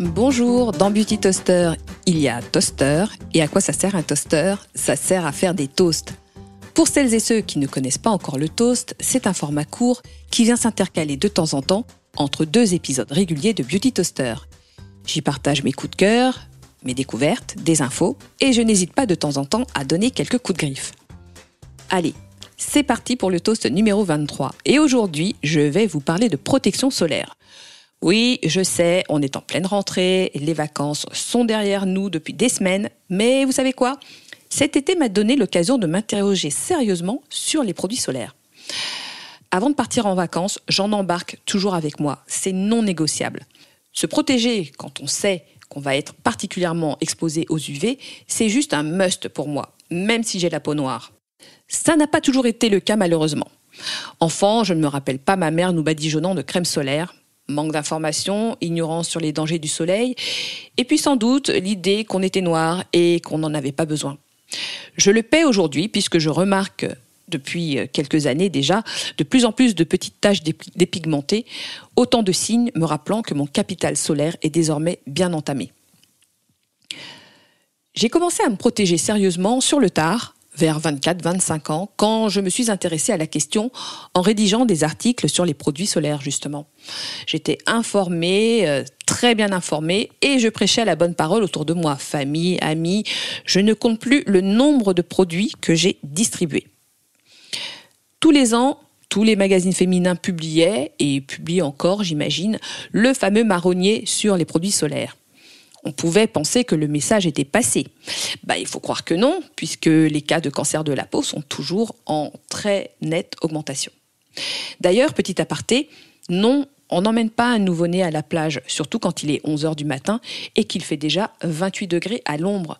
Bonjour, dans Beauty Toaster, il y a toaster. Et à quoi ça sert un toaster Ça sert à faire des toasts. Pour celles et ceux qui ne connaissent pas encore le toast, c'est un format court qui vient s'intercaler de temps en temps entre deux épisodes réguliers de Beauty Toaster. J'y partage mes coups de cœur, mes découvertes, des infos, et je n'hésite pas de temps en temps à donner quelques coups de griffe. Allez, c'est parti pour le toast numéro 23, et aujourd'hui je vais vous parler de protection solaire. Oui, je sais, on est en pleine rentrée, les vacances sont derrière nous depuis des semaines, mais vous savez quoi Cet été m'a donné l'occasion de m'interroger sérieusement sur les produits solaires. Avant de partir en vacances, j'en embarque toujours avec moi, c'est non négociable. Se protéger quand on sait qu'on va être particulièrement exposé aux UV, c'est juste un must pour moi, même si j'ai la peau noire. Ça n'a pas toujours été le cas malheureusement. Enfant, je ne me rappelle pas ma mère nous badigeonnant de crème solaire, manque d'informations, ignorance sur les dangers du soleil, et puis sans doute l'idée qu'on était noir et qu'on n'en avait pas besoin. Je le paie aujourd'hui puisque je remarque depuis quelques années déjà de plus en plus de petites taches dépigmentées, autant de signes me rappelant que mon capital solaire est désormais bien entamé. J'ai commencé à me protéger sérieusement sur le tard, vers 24-25 ans, quand je me suis intéressée à la question en rédigeant des articles sur les produits solaires, justement. J'étais informée, euh, très bien informée, et je prêchais à la bonne parole autour de moi, famille, amis. Je ne compte plus le nombre de produits que j'ai distribués. Tous les ans, tous les magazines féminins publiaient, et publient encore, j'imagine, le fameux marronnier sur les produits solaires. On pouvait penser que le message était passé. Bah, il faut croire que non, puisque les cas de cancer de la peau sont toujours en très nette augmentation. D'ailleurs, petit aparté, non, on n'emmène pas un nouveau-né à la plage, surtout quand il est 11h du matin et qu'il fait déjà 28 degrés à l'ombre.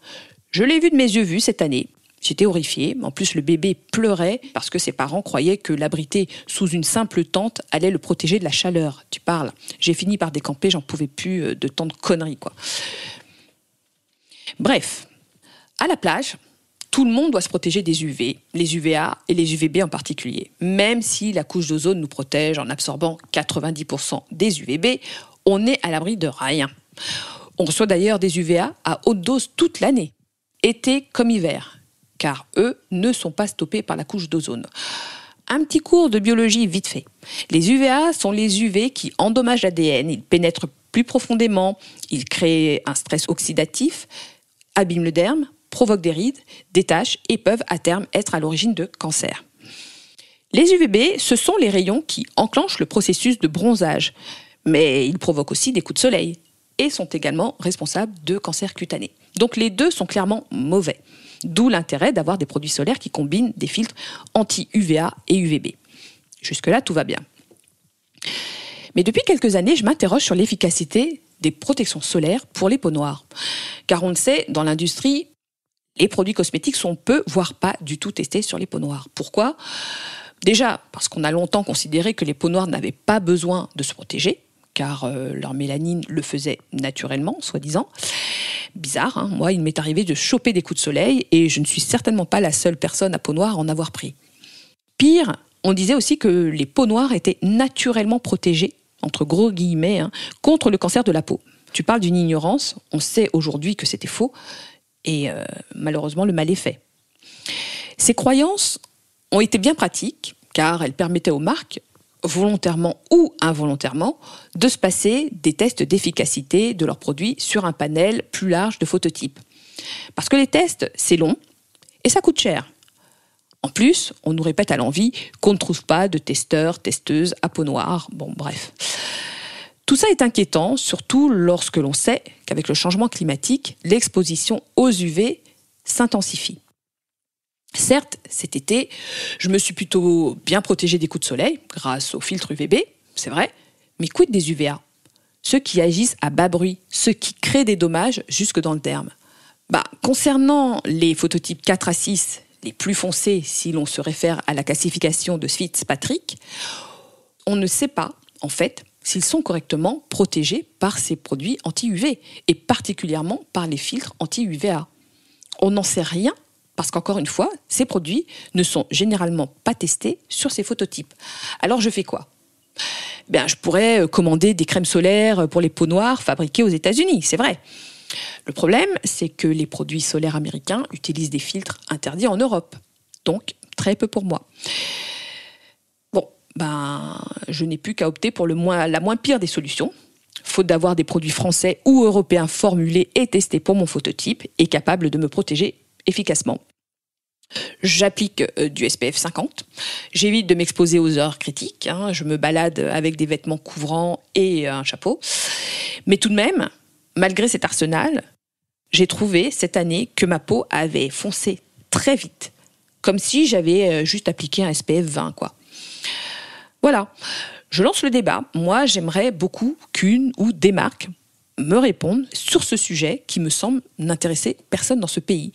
Je l'ai vu de mes yeux vus cette année. J'étais horrifiée. En plus, le bébé pleurait parce que ses parents croyaient que l'abriter sous une simple tente allait le protéger de la chaleur. Tu parles. J'ai fini par décamper, j'en pouvais plus euh, de tant de conneries, quoi. Bref, à la plage, tout le monde doit se protéger des UV, les UVA et les UVB en particulier. Même si la couche d'ozone nous protège en absorbant 90% des UVB, on est à l'abri de rien. On reçoit d'ailleurs des UVA à haute dose toute l'année, été comme hiver car eux ne sont pas stoppés par la couche d'ozone. Un petit cours de biologie vite fait. Les UVA sont les UV qui endommagent l'ADN, ils pénètrent plus profondément, ils créent un stress oxydatif, abîment le derme, provoquent des rides, détachent et peuvent à terme être à l'origine de cancers. Les UVB, ce sont les rayons qui enclenchent le processus de bronzage, mais ils provoquent aussi des coups de soleil et sont également responsables de cancers cutanés. Donc les deux sont clairement mauvais. D'où l'intérêt d'avoir des produits solaires qui combinent des filtres anti-UVA et UVB. Jusque-là, tout va bien. Mais depuis quelques années, je m'interroge sur l'efficacité des protections solaires pour les peaux noires. Car on le sait, dans l'industrie, les produits cosmétiques sont peu, voire pas du tout testés sur les peaux noires. Pourquoi Déjà, parce qu'on a longtemps considéré que les peaux noires n'avaient pas besoin de se protéger car euh, leur mélanine le faisait naturellement, soi-disant. Bizarre, hein. moi, il m'est arrivé de choper des coups de soleil et je ne suis certainement pas la seule personne à peau noire à en avoir pris. Pire, on disait aussi que les peaux noires étaient naturellement protégées, entre gros guillemets, hein, contre le cancer de la peau. Tu parles d'une ignorance, on sait aujourd'hui que c'était faux, et euh, malheureusement le mal est fait. Ces croyances ont été bien pratiques, car elles permettaient aux marques volontairement ou involontairement, de se passer des tests d'efficacité de leurs produits sur un panel plus large de phototypes. Parce que les tests, c'est long et ça coûte cher. En plus, on nous répète à l'envie qu'on ne trouve pas de testeurs, testeuses à peau noire, bon bref. Tout ça est inquiétant, surtout lorsque l'on sait qu'avec le changement climatique, l'exposition aux UV s'intensifie. Certes, cet été, je me suis plutôt bien protégée des coups de soleil grâce aux filtres UVB, c'est vrai, mais quid des UVA Ceux qui agissent à bas bruit, ceux qui créent des dommages jusque dans le terme. Bah, concernant les phototypes 4 à 6, les plus foncés si l'on se réfère à la classification de Fitzpatrick, on ne sait pas, en fait, s'ils sont correctement protégés par ces produits anti-UV, et particulièrement par les filtres anti-UVA. On n'en sait rien parce qu'encore une fois, ces produits ne sont généralement pas testés sur ces phototypes. Alors je fais quoi ben, je pourrais euh, commander des crèmes solaires euh, pour les peaux noires fabriquées aux États-Unis, c'est vrai. Le problème, c'est que les produits solaires américains utilisent des filtres interdits en Europe. Donc, très peu pour moi. Bon, ben, je n'ai plus qu'à opter pour le moins, la moins pire des solutions. Faute d'avoir des produits français ou européens formulés et testés pour mon phototype et capables de me protéger efficacement. J'applique euh, du SPF 50. J'évite de m'exposer aux heures critiques. Hein. Je me balade avec des vêtements couvrants et euh, un chapeau. Mais tout de même, malgré cet arsenal, j'ai trouvé cette année que ma peau avait foncé très vite. Comme si j'avais euh, juste appliqué un SPF 20, Voilà. Je lance le débat. Moi, j'aimerais beaucoup qu'une ou des marques me répondre sur ce sujet qui me semble n'intéresser personne dans ce pays.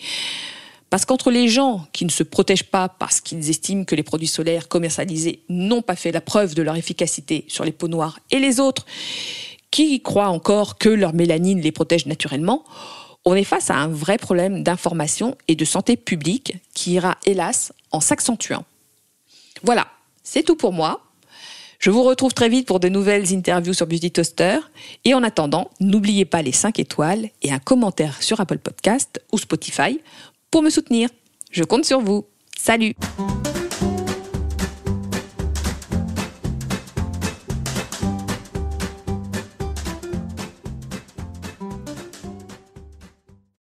Parce qu'entre les gens qui ne se protègent pas parce qu'ils estiment que les produits solaires commercialisés n'ont pas fait la preuve de leur efficacité sur les peaux noires et les autres qui croient encore que leur mélanine les protège naturellement, on est face à un vrai problème d'information et de santé publique qui ira hélas en s'accentuant. Voilà, c'est tout pour moi. Je vous retrouve très vite pour de nouvelles interviews sur Beauty Toaster. Et en attendant, n'oubliez pas les 5 étoiles et un commentaire sur Apple Podcast ou Spotify pour me soutenir. Je compte sur vous. Salut!